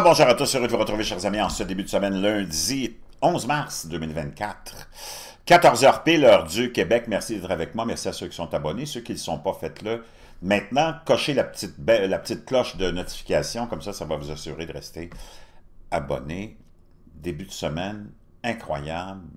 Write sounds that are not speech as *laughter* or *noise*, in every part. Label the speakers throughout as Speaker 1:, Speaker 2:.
Speaker 1: bonjour à tous, heureux de vous retrouver, chers amis, en ce début de semaine, lundi 11 mars 2024. 14h pile, heure du Québec. Merci d'être avec moi. Merci à ceux qui sont abonnés. Ceux qui ne le sont pas, faites-le. Maintenant, cochez la petite, la petite cloche de notification. Comme ça, ça va vous assurer de rester abonné. Début de semaine, incroyable.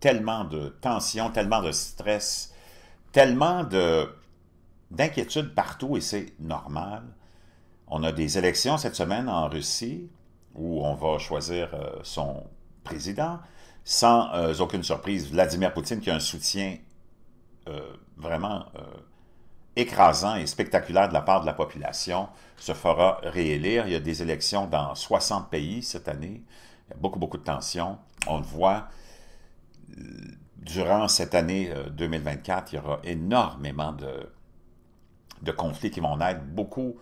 Speaker 1: Tellement de tension, tellement de stress, tellement d'inquiétude partout et c'est normal. On a des élections cette semaine en Russie où on va choisir euh, son président. Sans euh, aucune surprise, Vladimir Poutine qui a un soutien euh, vraiment écrasant et spectaculaire de la part de la population se fera réélire. Il y a des élections dans 60 pays cette année. Il y a beaucoup, beaucoup de tensions. On le voit. Durant cette année 2024, il y aura énormément de, de conflits qui vont naître. Beaucoup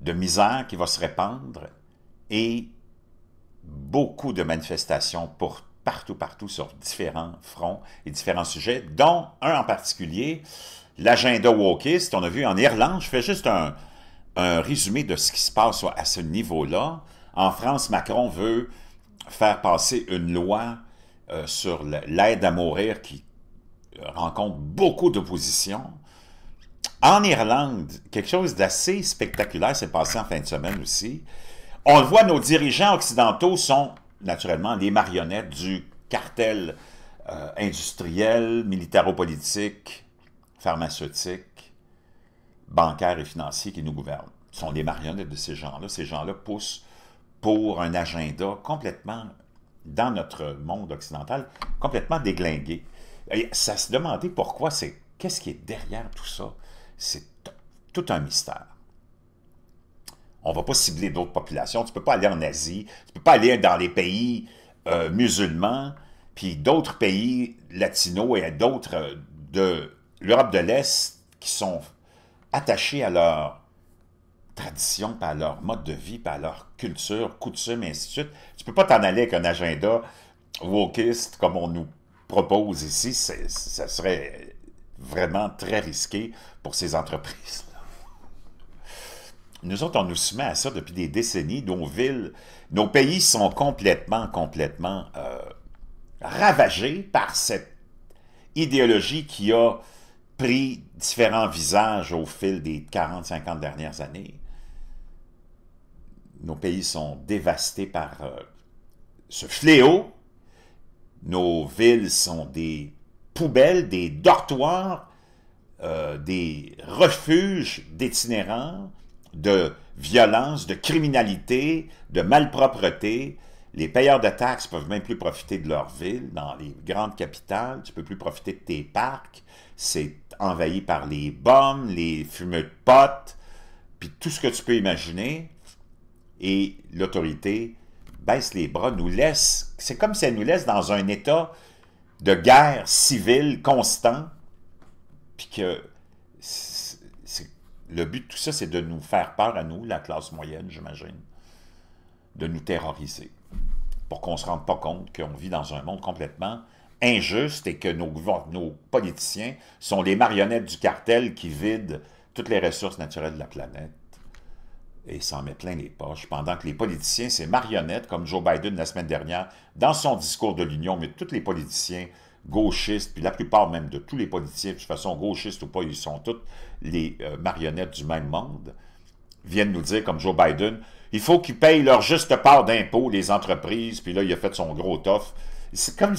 Speaker 1: de misère qui va se répandre et beaucoup de manifestations pour partout, partout sur différents fronts et différents sujets, dont un en particulier, l'agenda wokiste. On a vu en Irlande, je fais juste un, résumé de ce qui se passe à ce niveau-là. En France, Macron veut faire passer une loi euh, sur l'aide à mourir qui rencontre beaucoup d'opposition. En Irlande, quelque chose d'assez spectaculaire s'est passé en fin de semaine aussi. On le voit, nos dirigeants occidentaux sont naturellement les marionnettes du cartel euh, industriel, militaro-politique, pharmaceutique, bancaire et financier qui nous gouvernent. Ce sont des marionnettes de ces gens-là. Ces gens-là poussent pour un agenda complètement, dans notre monde occidental, complètement déglingué. Et ça se demandait pourquoi c'est... Qu'est-ce qui est derrière tout ça? C'est tout un mystère. On ne va pas cibler d'autres populations. Tu ne peux pas aller en Asie, tu ne peux pas aller dans les pays euh, musulmans, puis d'autres pays latinos et d'autres de l'Europe de l'Est qui sont attachés à leur tradition, par leur mode de vie, par leur culture, coutume, et ainsi de suite. Tu ne peux pas t'en aller avec un agenda wokiste comme on nous propose ici. Ça serait vraiment très risqué pour ces entreprises. -là. Nous autres, on nous soumet à ça depuis des décennies. Nos villes, nos pays sont complètement, complètement euh, ravagés par cette idéologie qui a pris différents visages au fil des 40-50 dernières années. Nos pays sont dévastés par euh, ce fléau. Nos villes sont des poubelles, des dortoirs, euh, des refuges d'itinérants, de violence, de criminalité, de malpropreté. Les payeurs de taxes peuvent même plus profiter de leur ville, dans les grandes capitales. Tu peux plus profiter de tes parcs. C'est envahi par les bombes, les fumeux de potes, puis tout ce que tu peux imaginer. Et l'autorité baisse les bras, nous laisse... C'est comme si elle nous laisse dans un état de guerre civile constante puis que le but de tout ça, c'est de nous faire peur à nous, la classe moyenne, j'imagine, de nous terroriser, pour qu'on ne se rende pas compte qu'on vit dans un monde complètement injuste et que nos, nos politiciens sont les marionnettes du cartel qui vident toutes les ressources naturelles de la planète et s'en met plein les poches, pendant que les politiciens, ces marionnettes, comme Joe Biden la semaine dernière, dans son discours de l'Union, mais tous les politiciens gauchistes, puis la plupart même de tous les politiciens, de toute façon, gauchistes ou pas, ils sont toutes les euh, marionnettes du même monde, viennent nous dire, comme Joe Biden, il faut qu'ils payent leur juste part d'impôts, les entreprises, puis là, il a fait son gros tof. C'est comme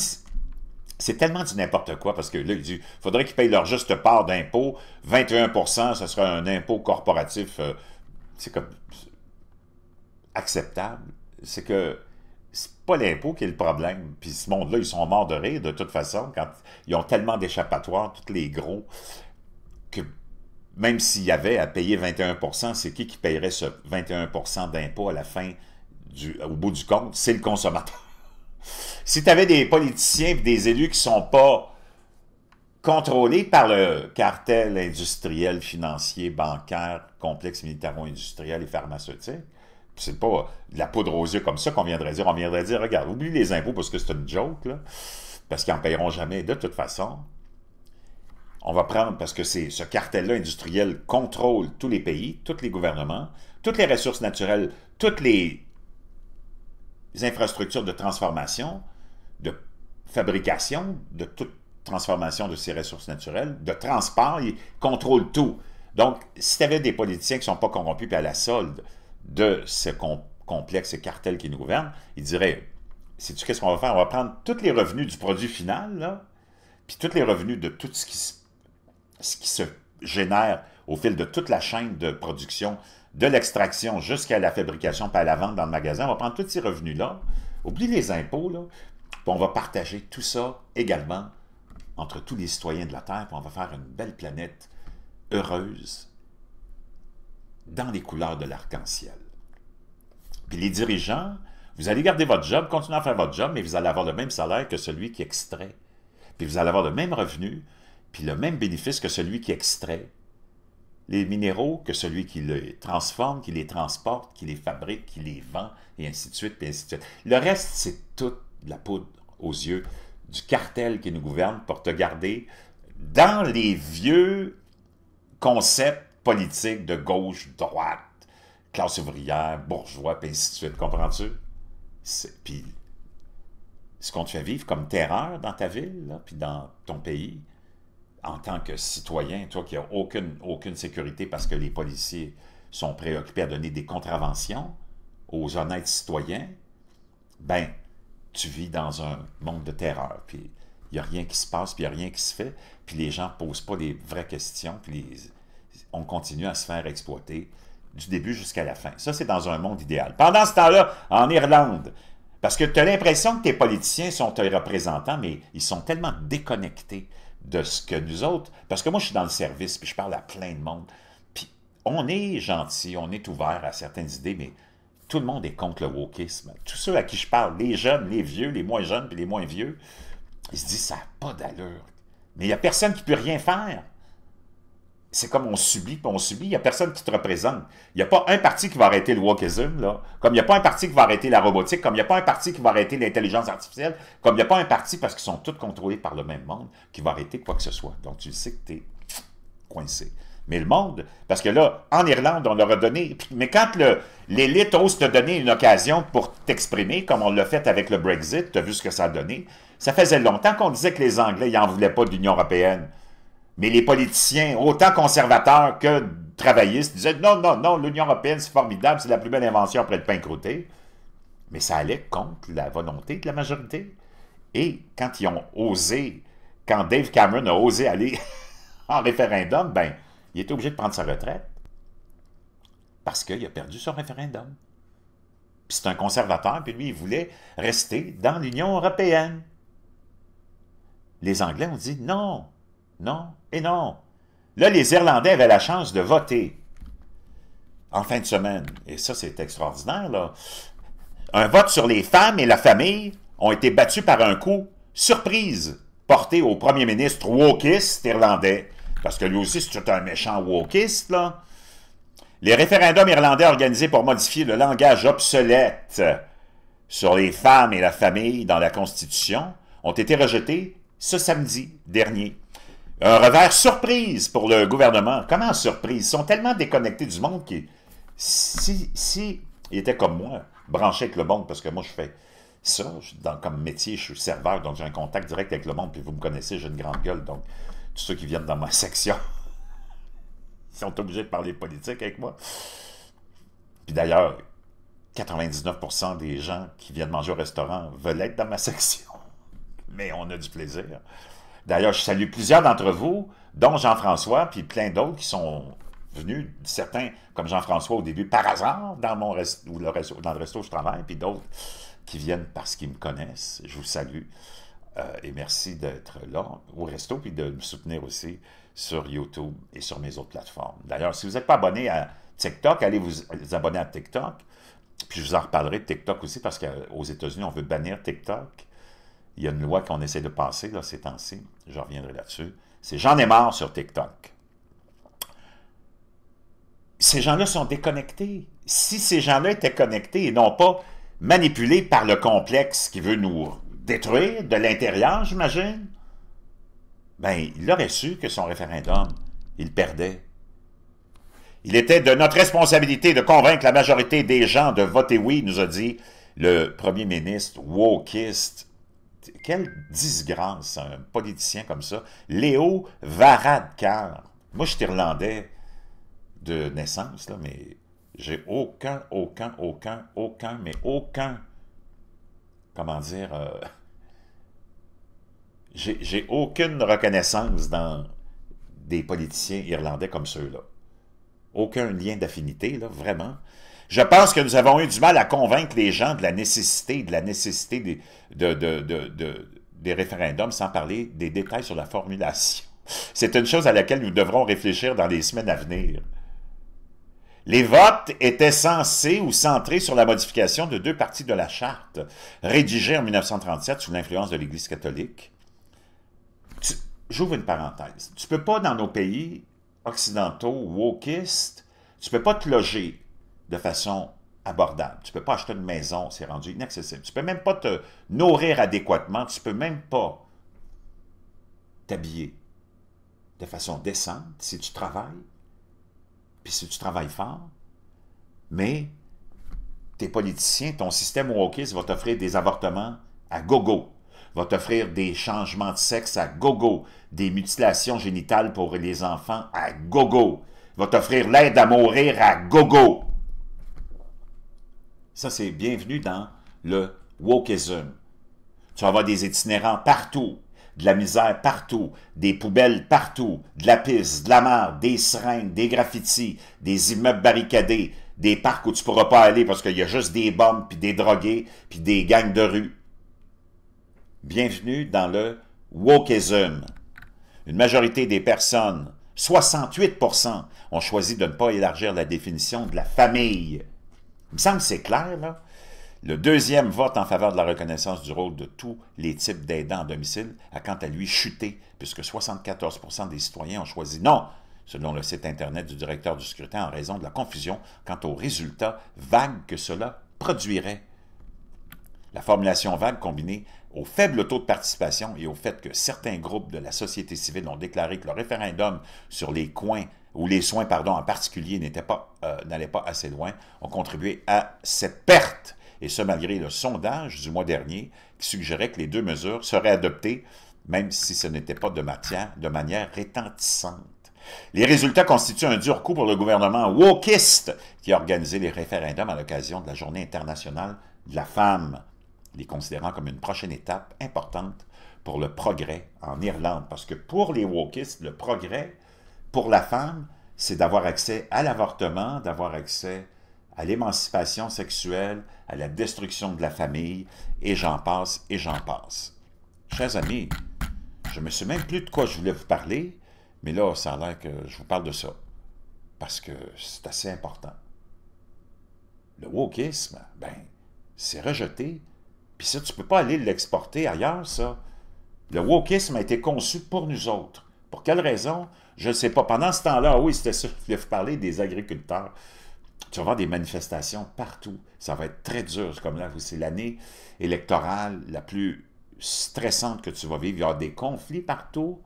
Speaker 1: C'est tellement du n'importe quoi, parce que là, il dit, faudrait qu'ils payent leur juste part d'impôts. 21 ce serait un impôt corporatif... Euh, c'est comme acceptable, c'est que c'est pas l'impôt qui est le problème. Puis ce monde-là, ils sont morts de rire de toute façon quand ils ont tellement d'échappatoires, tous les gros, que même s'il y avait à payer 21 c'est qui qui paierait ce 21 d'impôt à la fin, du, au bout du compte? C'est le consommateur. *laughs* si tu avais des politiciens et des élus qui sont pas contrôlé par le cartel industriel, financier, bancaire, complexe militaro-industriel et pharmaceutique. C'est pas de la poudre aux yeux comme ça qu'on viendrait dire. On viendrait dire, regarde, oublie les impôts parce que c'est une joke, parce qu'ils n'en paieront jamais de toute façon. On va prendre, parce que ce cartel-là industriel contrôle tous les pays, tous les gouvernements, toutes les ressources naturelles, toutes les infrastructures de transformation, de fabrication, de toutes transformation de ces ressources naturelles, de transport, il contrôle tout. Donc, si tu avais des politiciens qui ne sont pas corrompus et à la solde de ce complexe cartel qui nous gouverne, ils diraient sais-tu qu'est-ce qu'on va faire On va prendre tous les revenus du produit final, puis tous les revenus de tout ce qui, se, génère au fil de toute la chaîne de production, de l'extraction jusqu'à la fabrication puis à la vente dans le magasin. On va prendre tous ces revenus-là, oublie les impôts, puis on va partager tout ça également entre tous les citoyens de la Terre, on va faire une belle planète heureuse dans les couleurs de l'arc-en-ciel. Puis les dirigeants, vous allez garder votre job, continuer à faire votre job, mais vous allez avoir le même salaire que celui qui extrait. Puis vous allez avoir le même revenu, puis le même bénéfice que celui qui extrait les minéraux que celui qui les transforme, qui les transporte, qui les fabrique, qui les vend, et ainsi de suite, et ainsi de suite. Le reste, c'est toute la poudre aux yeux du cartel qui nous gouverne pour te garder dans les vieux concepts politiques de gauche-droite, classe ouvrière, bourgeois, et ainsi de suite. Comprends-tu? Puis ce qu'on te fait vivre comme terreur dans ta ville, puis dans ton pays, en tant que citoyen, toi qui n'as aucune, aucune sécurité parce que les policiers sont préoccupés à donner des contraventions aux honnêtes citoyens, ben, tu vis dans un monde de terreur. Puis il n'y a rien qui se passe, puis il n'y a rien qui se fait. Puis les gens ne posent pas les vraies questions, puis on continue à se faire exploiter du début jusqu'à la fin. Ça, c'est dans un monde idéal. Pendant ce temps-là, en Irlande, parce que tu as l'impression que tes politiciens sont tes représentants, mais ils sont tellement déconnectés de ce que nous autres... Parce que moi, je suis dans le service, puis je parle à plein de monde. Puis on est gentil, on est ouvert à certaines idées, mais tout le monde est contre le wokisme. Tous ceux à qui je parle, les jeunes, les vieux, les moins jeunes et les moins vieux, ils se disent ça n'a pas d'allure. Mais il n'y a personne qui peut rien faire. C'est comme on subit, on subit. Il n'y a personne qui te représente. Il n'y a pas un parti qui va arrêter le wokisme, là. Comme il n'y a pas un parti qui va arrêter la robotique, comme il n'y a pas un parti qui va arrêter l'intelligence artificielle, comme il n'y a pas un parti, parce qu'ils sont tous contrôlés par le même monde, qui va arrêter quoi que ce soit. Donc, tu sais que tu es coincé. Mais le monde, parce que là, en Irlande, on leur a donné... Mais quand l'élite ose te donner une occasion pour t'exprimer, comme on l'a fait avec le Brexit, tu as vu ce que ça a donné, ça faisait longtemps qu'on disait que les Anglais n'en voulaient pas de l'Union européenne. Mais les politiciens, autant conservateurs que travaillistes, disaient « Non, non, non, l'Union européenne, c'est formidable, c'est la plus belle invention après le pain croûté. » Mais ça allait contre la volonté de la majorité. Et quand ils ont osé, quand Dave Cameron a osé aller *laughs* en référendum, ben il était obligé de prendre sa retraite parce qu'il a perdu son référendum. c'est un conservateur, puis lui, il voulait rester dans l'Union européenne. Les Anglais ont dit non, non et non. Là, les Irlandais avaient la chance de voter en fin de semaine. Et ça, c'est extraordinaire, là. Un vote sur les femmes et la famille ont été battus par un coup surprise porté au premier ministre wokiste irlandais parce que lui aussi, c'est un méchant wokiste, là. Les référendums irlandais organisés pour modifier le langage obsolète sur les femmes et la famille dans la Constitution ont été rejetés ce samedi dernier. Un revers surprise pour le gouvernement. Comment surprise? Ils sont tellement déconnectés du monde qu'ils... Si, si, étaient comme moi, branchés avec le monde, parce que moi, je fais ça, dans, comme métier, je suis serveur, donc j'ai un contact direct avec le monde, puis vous me connaissez, j'ai une grande gueule, donc ceux qui viennent dans ma section, ils sont obligés de parler politique avec moi. Puis d'ailleurs, 99% des gens qui viennent manger au restaurant veulent être dans ma *laughs* section. Mais on a du plaisir. D'ailleurs, je salue plusieurs d'entre vous, dont Jean-François, puis plein d'autres qui sont venus, certains comme Jean-François au début par hasard dans, mon resto, dans le resto où je travaille, puis d'autres qui viennent parce qu'ils me connaissent. Je vous salue. Euh, et merci d'être là au resto, puis de me soutenir aussi sur YouTube et sur mes autres plateformes. D'ailleurs, si vous n'êtes pas abonné à TikTok, allez vous, abonner à TikTok. Puis je vous en reparlerai de TikTok aussi, parce qu'aux États-Unis, on veut bannir TikTok. Il y a une loi qu'on essaie de passer là, ces temps-ci. Je reviendrai là-dessus. C'est J'en ai marre sur TikTok. Ces gens-là sont déconnectés. Si ces gens-là étaient connectés et non pas manipulés par le complexe qui veut nous détruire de l'intérieur, j'imagine. Ben, il aurait su que son référendum, il perdait. Il était de notre responsabilité de convaincre la majorité des gens de voter oui, nous a dit le premier ministre wokiste. Quelle disgrâce, un politicien comme ça. Léo Varadkar. Moi, je suis irlandais de naissance, là, mais j'ai aucun, aucun, aucun, aucun, mais aucun comment dire, euh, *laughs* j'ai aucune reconnaissance dans des politiciens irlandais comme ceux-là. Aucun lien d'affinité, vraiment. Je pense que nous avons eu du mal à convaincre les gens de la nécessité, de la nécessité des, des référendums, sans parler des détails sur la formulation. C'est une chose à laquelle nous devrons réfléchir dans les semaines à venir. Les votes étaient censés ou centrés sur la modification de deux parties de la charte, rédigée en 1937 sous l'influence de l'Église catholique. J'ouvre une parenthèse. Tu peux pas, dans nos pays occidentaux, wokistes, tu peux pas te loger de façon abordable. Tu peux pas acheter une maison, c'est rendu inaccessible. Tu peux même pas te nourrir adéquatement, tu peux même pas t'habiller de façon décente si tu travailles puis si tu travailles fort, mais tes politiciens, ton système wokiste va t'offrir des avortements à gogo, va t'offrir des changements de sexe à gogo, des mutilations génitales pour les enfants à gogo, va t'offrir l'aide à mourir à gogo. Ça, c'est bienvenu dans le wokism. Tu vas avoir des itinérants partout de la misère partout, des poubelles partout, de la piste, de la merde, des seringues, des graffitis, des immeubles barricadés, des parcs où tu pourras pas aller parce qu'il y a juste des bombes, puis des drogués, puis des gangs de rue. Bienvenue dans le wokeism. Une majorité des personnes, 68%, ont choisi de ne pas élargir la définition de la famille. Il me semble que c'est clair, là. Le deuxième vote en faveur de la reconnaissance du rôle de tous les types d'aidants à domicile a quant à lui chuté, puisque 74 des citoyens ont choisi non, selon le site Internet du directeur du scrutin, en raison de la confusion quant aux résultats vagues que cela produirait. La formulation vague combinée au faible taux de participation et au fait que certains groupes de la société civile ont déclaré que le référendum sur les coins ou les soins pardon, en particulier n'allait pas, euh, n'allait pas assez loin ont contribué à cette perte et ce malgré le sondage du mois dernier qui suggérait que les deux mesures seraient adoptées, même si ce n'était pas de, manière rétentissante. Les résultats constituent un dur coup pour le gouvernement wokiste qui a organisé les référendums à l'occasion de la Journée internationale de la femme, les considérant comme une prochaine étape importante pour le progrès en Irlande. Parce que pour les wokistes, le progrès pour la femme, c'est d'avoir accès à l'avortement, d'avoir accès à l'émancipation sexuelle, à la destruction de la famille, et j'en passe, et j'en passe. Chers amis, je me souviens plus de quoi je voulais vous parler, mais là, ça a l'air que je vous parle de ça, parce que c'est assez important. Le wokisme, ben, c'est rejeté, puis ça, tu peux pas aller l'exporter ailleurs, ça. Le wokisme a été conçu pour nous autres. Pour quelle raison? Je ne sais pas. Pendant ce temps-là, oui, c'était ça, je voulais vous parler des agriculteurs tu vas voir des manifestations partout. Ça va être très dur, comme là, c'est l'année électorale la plus stressante que tu vas vivre. Il y aura des conflits partout.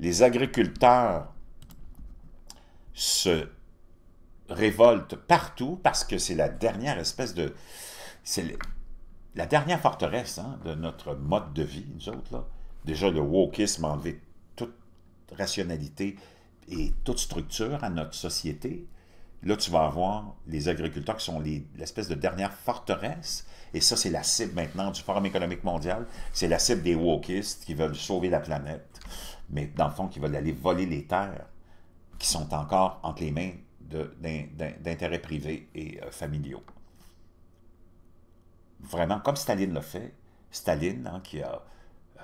Speaker 1: Les agriculteurs se révoltent partout parce que c'est la dernière espèce de... C'est la dernière forteresse hein, de notre mode de vie, nous autres. Déjà, le wokisme a enlevé toute rationalité et toute structure à notre société. Là, tu vas avoir les agriculteurs qui sont l'espèce de dernière forteresse. Et ça, c'est la cible maintenant du Forum économique mondial. C'est la cible des wokistes qui veulent sauver la planète, mais dans le fond, qui veulent aller voler les terres qui sont encore entre les mains d'intérêts privés et euh, familiaux. Vraiment, comme Staline l'a fait, Staline hein, qui a euh,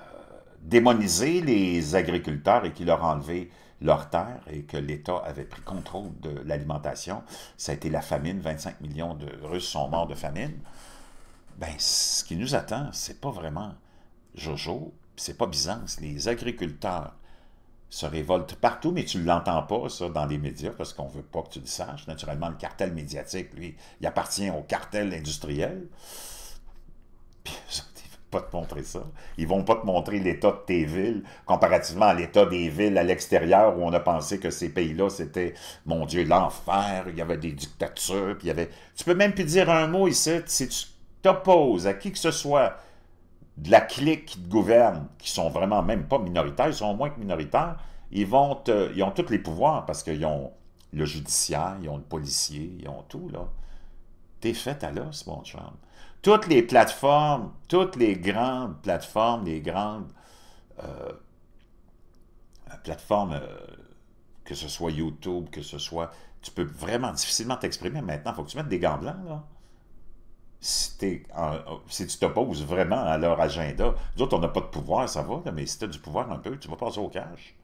Speaker 1: démonisé les agriculteurs et qui leur a enlevé leurs terres et que l'État avait pris contrôle de l'alimentation. Ça a été la famine. 25 millions de Russes sont morts de famine. Ben, ce qui nous attend, c'est pas vraiment Jojo, c'est pas Byzance. Les agriculteurs se révoltent partout, mais tu l'entends pas, ça, dans les médias, parce qu'on veut pas que tu le saches. Naturellement, le cartel médiatique, lui, il appartient au cartel industriel pas te montrer ça. Ils vont pas te montrer l'état de tes villes comparativement à l'état des villes à l'extérieur où on a pensé que ces pays-là, c'était, mon Dieu, l'enfer, il y avait des dictatures, puis il y avait... Tu peux même plus dire un mot ici si tu t'opposes à qui que ce soit de la clique qui te gouverne, qui sont vraiment même pas minoritaires, ils sont moins que minoritaires, ils vont ils ont tous les pouvoirs parce qu'ils ont le judiciaire, ils ont le policier, ils ont tout, là t'es fait à l'os, mon charme. Toutes les plateformes, toutes les grandes plateformes, les grandes euh, plateformes, euh, que ce soit YouTube, que ce soit... Tu peux vraiment difficilement t'exprimer maintenant. faut que tu mettes des gants blancs, là. Si, euh, si tu t'opposes vraiment à leur agenda. Nous on n'a pas de pouvoir, ça va, mais si tu as du pouvoir un peu, tu vas passer au cash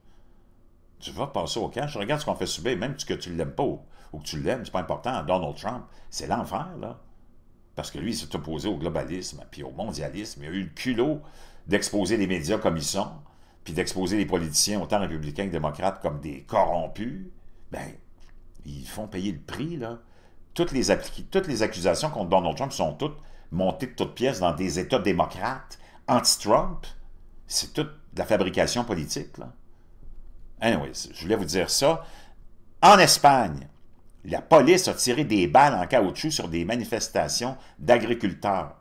Speaker 1: tu vas penser au cash. Regarde ce qu'on fait subir, même que tu ne l'aimes pas ou, que tu l'aimes, c'est pas important. Donald Trump, c'est l'enfer, là. Parce que lui, il s'est opposé au globalisme, puis au mondialisme. Il a eu le culot d'exposer les médias comme ils sont, puis d'exposer les politiciens, autant républicains que démocrates, comme des corrompus. Ben, ils font payer le prix, là. Toutes les, toutes les accusations contre Donald Trump sont toutes montées de toutes pièces dans des États démocrates, anti-Trump. C'est toute la fabrication politique, là je voulais vous dire ça. En Espagne, la police a tiré des balles en caoutchouc sur des manifestations d'agriculteurs.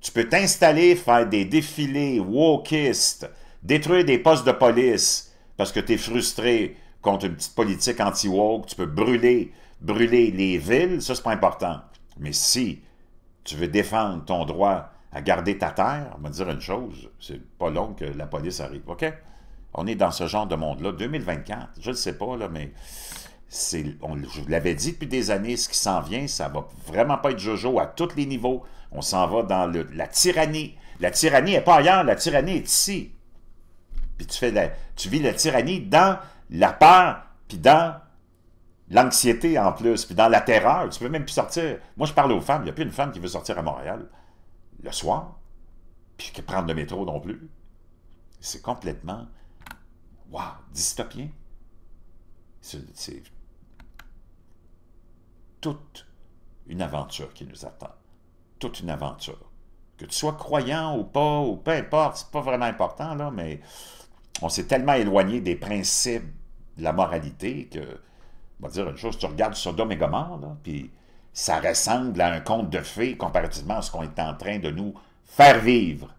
Speaker 1: Tu peux t'installer, faire des défilés wokistes, détruire des postes de police parce que tu es frustré contre une petite politique anti-woke. Tu peux brûler, brûler les villes, ça c'est pas important. Mais si tu veux défendre ton droit à garder ta terre, on va dire une chose, c'est pas long que la police arrive, OK? On est dans ce genre de monde-là. 2024, je ne sais pas, là, mais on, je vous l'avais dit depuis des années, ce qui s'en vient, ça va vraiment pas être jojo à tous les niveaux. On s'en va dans la tyrannie. La tyrannie n'est pas ailleurs, la tyrannie est ici. Puis tu, fais tu vis la tyrannie dans la peur, puis dans l'anxiété en plus, puis dans la terreur. Tu peux même plus sortir. Moi, je parle aux femmes. Il n'y a plus une femme qui veut sortir à Montréal le soir, puis qui prendre le métro non plus. C'est complètement Wow, dystopien. C'est toute une aventure qui nous attend. Toute une aventure. Que tu sois croyant ou pas, ou peu importe, c'est pas vraiment important, là, mais on s'est tellement éloigné des principes de la moralité que, on va dire une chose, tu regardes Sodome et Gomorre, là, puis ça ressemble à un conte de fées comparativement à ce qu'on est en train de nous faire vivre.